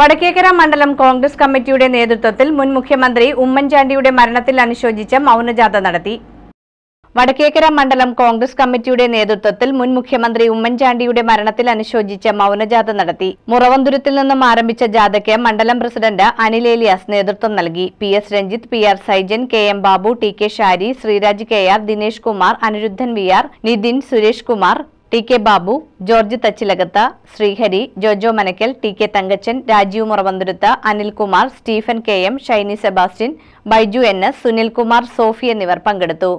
വടക്കേക്കര മണ്ഡലം കോൺഗ്രസ് കമ്മിറ്റിയുടെ നേതൃത്വത്തിൽ മുൻ മുഖ്യമന്ത്രി ഉമ്മൻചാണ്ടിയുടെ മരണത്തിൽ അനുശോചിച്ച് മൗനജാഥ നടത്തി വടക്കേക്കര മണ്ഡലം കോൺഗ്രസ് കമ്മിറ്റിയുടെ നേതൃത്വത്തിൽ മുൻ മുഖ്യമന്ത്രി ഉമ്മൻചാണ്ടിയുടെ മരണത്തിൽ അനുശോചിച്ച് മൗനജാഥ നടത്തി മുറവന്തുരത്തിൽ നിന്നും ആരംഭിച്ച ജാഥയ്ക്ക് മണ്ഡലം പ്രസിഡന്റ് അനിൽ ഏലിയാസ് നേതൃത്വം നൽകി P S Ranjith P R Saijan K M Babu T K Shari Sreeraj K R Dinesh Kumar Anirudhan V R Nithin Suresh Kumar T K Babu George Thachilakath Srihari Jojo Manakkal T K Thankachan Rajeev Muravanthuruth Anilkumar Stephen K M Shiny Sebastian Biju N S Sunilkumar Sophie എന്നിവർ പങ്കെടുത്തു